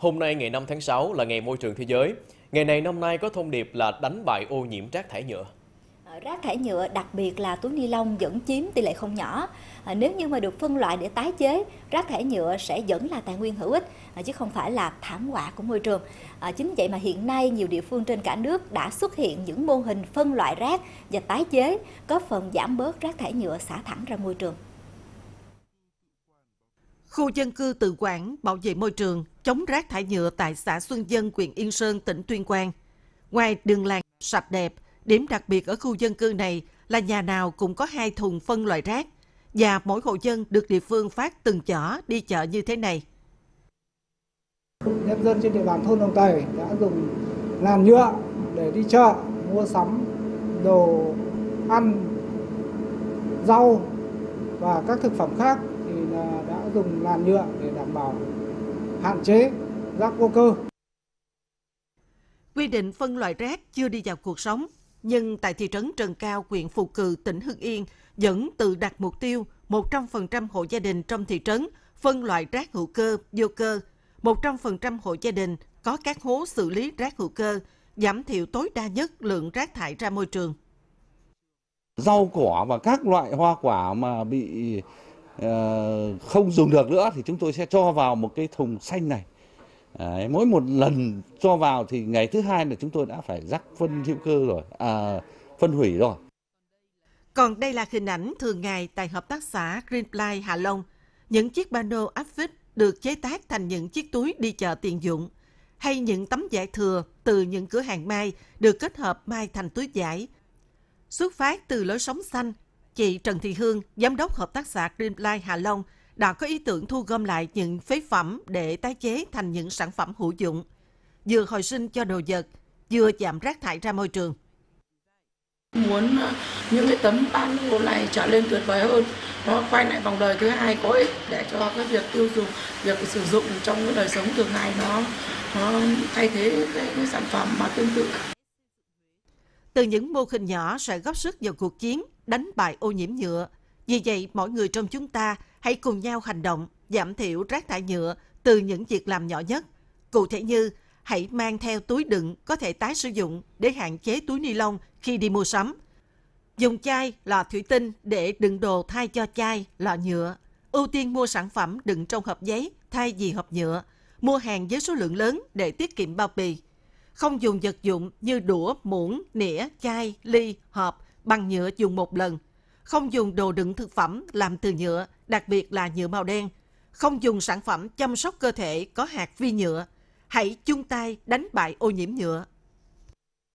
Hôm nay ngày 5 tháng 6 là ngày môi trường thế giới. Ngày này năm nay có thông điệp là đánh bại ô nhiễm rác thải nhựa. Ờ, rác thải nhựa, đặc biệt là túi ni lông vẫn chiếm tỷ lệ không nhỏ. Ờ, nếu như mà được phân loại để tái chế, rác thải nhựa sẽ vẫn là tài nguyên hữu ích ờ, chứ không phải là thảm họa của môi trường. chính vậy mà hiện nay nhiều địa phương trên cả nước đã xuất hiện những mô hình phân loại rác và tái chế, góp phần giảm bớt rác thải nhựa xả thẳng ra môi trường. Khu dân cư tự quản, bảo vệ môi trường, chống rác thải nhựa tại xã Xuân Dân, huyện Yên Sơn, tỉnh Tuyên Quang. Ngoài đường làng sạch đẹp, điểm đặc biệt ở khu dân cư này là nhà nào cũng có hai thùng phân loại rác và mỗi hộ dân được địa phương phát từng chở đi chợ như thế này. Nhân dân trên địa bàn thôn Đồng Tày đã dùng làn nhựa để đi chợ, mua sắm đồ ăn, rau và các thực phẩm khác dùng làn nhựa để đảm bảo hạn chế rác vô cơ. Quy định phân loại rác chưa đi vào cuộc sống, nhưng tại thị trấn Trần Cao, huyện Phù Cừ, tỉnh Hưng Yên vẫn tự đặt mục tiêu 100% hộ gia đình trong thị trấn phân loại rác hữu cơ, vô cơ, 100% hộ gia đình có các hố xử lý rác hữu cơ, giảm thiểu tối đa nhất lượng rác thải ra môi trường. Rau cỏ và các loại hoa quả mà bị Ờ, không dùng được nữa thì chúng tôi sẽ cho vào một cái thùng xanh này. Đấy, mỗi một lần cho vào thì ngày thứ hai là chúng tôi đã phải rắc phân hữu cơ rồi, à, phân hủy rồi. Còn đây là hình ảnh thường ngày tại hợp tác xã Greenply Hà Long. Những chiếc pano áp phích được chế tác thành những chiếc túi đi chợ tiện dụng hay những tấm vải thừa từ những cửa hàng may được kết hợp may thành túi vải. Xuất phát từ lối sống xanh, Chị Trần Thị Hương, giám đốc hợp tác xã Dreamline Hà Long, đã có ý tưởng thu gom lại những phế phẩm để tái chế thành những sản phẩm hữu dụng, vừa hồi sinh cho đồ vật, vừa giảm rác thải ra môi trường. Muốn những cái tấm pano này trở lên tuyệt vời hơn, nó quay lại vòng đời thứ hai có ích để cho cái việc tiêu dùng, việc sử dụng trong cái đời sống thường ngày nó, nó thay thế cái, cái sản phẩm mà tương tự. Từ những mô hình nhỏ sẽ góp sức vào cuộc chiến đánh bại ô nhiễm nhựa. Vì vậy, mỗi người trong chúng ta hãy cùng nhau hành động, giảm thiểu rác thải nhựa từ những việc làm nhỏ nhất. Cụ thể như, hãy mang theo túi đựng có thể tái sử dụng để hạn chế túi ni lông khi đi mua sắm. Dùng chai, lọ thủy tinh để đựng đồ thay cho chai, lọ nhựa. Ưu tiên mua sản phẩm đựng trong hộp giấy thay vì hộp nhựa. Mua hàng với số lượng lớn để tiết kiệm bao bì. Không dùng vật dụng như đũa, muỗng, nĩa, chai, ly, hộp bằng nhựa dùng một lần. Không dùng đồ đựng thực phẩm làm từ nhựa, đặc biệt là nhựa màu đen. Không dùng sản phẩm chăm sóc cơ thể có hạt vi nhựa. Hãy chung tay đánh bại ô nhiễm nhựa.